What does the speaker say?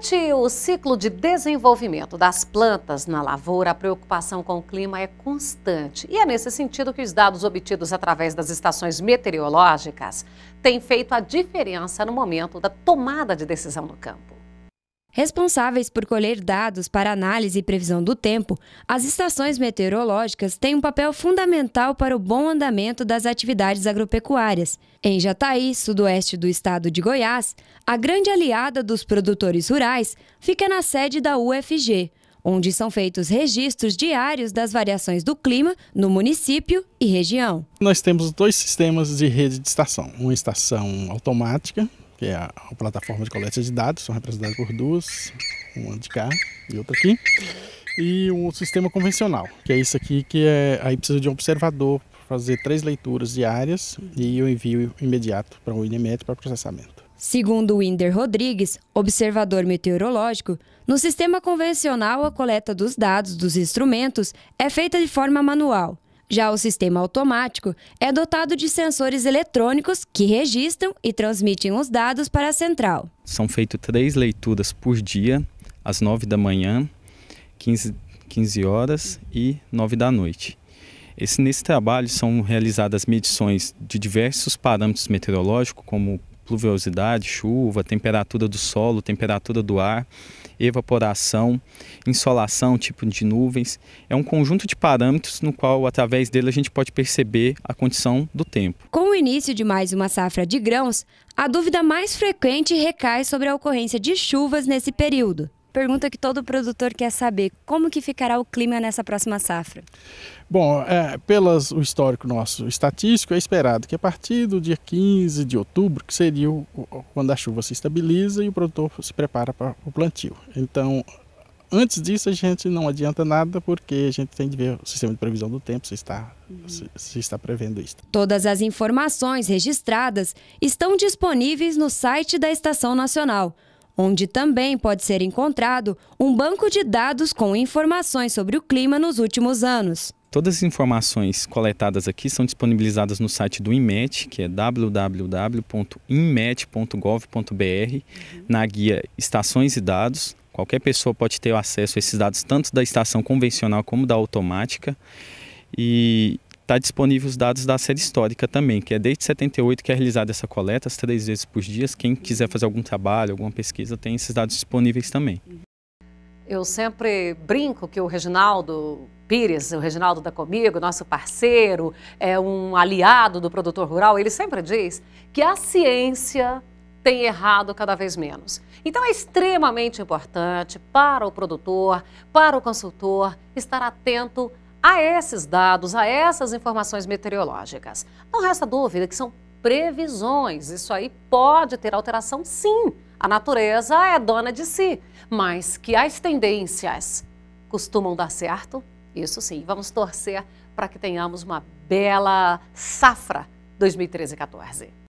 Durante o ciclo de desenvolvimento das plantas na lavoura, a preocupação com o clima é constante. E é nesse sentido que os dados obtidos através das estações meteorológicas têm feito a diferença no momento da tomada de decisão no campo. Responsáveis por colher dados para análise e previsão do tempo, as estações meteorológicas têm um papel fundamental para o bom andamento das atividades agropecuárias. Em Jataí, sudoeste do estado de Goiás, a grande aliada dos produtores rurais fica na sede da UFG, onde são feitos registros diários das variações do clima no município e região. Nós temos dois sistemas de rede de estação, uma estação automática que é a plataforma de coleta de dados, são representadas por duas, uma de cá e outra aqui, e o sistema convencional, que é isso aqui, que é aí precisa de um observador para fazer três leituras diárias e o envio imediato para o INEMET para processamento. Segundo Winder Rodrigues, observador meteorológico, no sistema convencional a coleta dos dados dos instrumentos é feita de forma manual. Já o sistema automático é dotado de sensores eletrônicos que registram e transmitem os dados para a central. São feitas três leituras por dia, às 9 da manhã, 15, 15 horas e 9 da noite. Esse, nesse trabalho são realizadas medições de diversos parâmetros meteorológicos, como pluviosidade, chuva, temperatura do solo, temperatura do ar, evaporação, insolação, tipo de nuvens. É um conjunto de parâmetros no qual, através dele, a gente pode perceber a condição do tempo. Com o início de mais uma safra de grãos, a dúvida mais frequente recai sobre a ocorrência de chuvas nesse período. Pergunta que todo produtor quer saber: como que ficará o clima nessa próxima safra? Bom, é, pelas o histórico nosso estatístico, é esperado que a partir do dia 15 de outubro, que seria o, quando a chuva se estabiliza e o produtor se prepara para o plantio. Então, antes disso a gente não adianta nada porque a gente tem de ver o sistema de previsão do tempo se está uhum. se, se, está prevendo isso. Todas as informações registradas estão disponíveis no site da Estação Nacional onde também pode ser encontrado um banco de dados com informações sobre o clima nos últimos anos. Todas as informações coletadas aqui são disponibilizadas no site do INMET, que é www.inmet.gov.br, na guia Estações e Dados. Qualquer pessoa pode ter acesso a esses dados, tanto da estação convencional como da automática. E está disponível os dados da série histórica também, que é desde 78 que é realizada essa coleta, as três vezes por dia. Quem quiser fazer algum trabalho, alguma pesquisa, tem esses dados disponíveis também. Eu sempre brinco que o Reginaldo Pires, o Reginaldo da Comigo, nosso parceiro, é um aliado do produtor rural, ele sempre diz que a ciência tem errado cada vez menos. Então é extremamente importante para o produtor, para o consultor, estar atento a esses dados, a essas informações meteorológicas. Não resta dúvida que são previsões. Isso aí pode ter alteração, sim. A natureza é dona de si, mas que as tendências costumam dar certo, isso sim. Vamos torcer para que tenhamos uma bela safra 2013-14.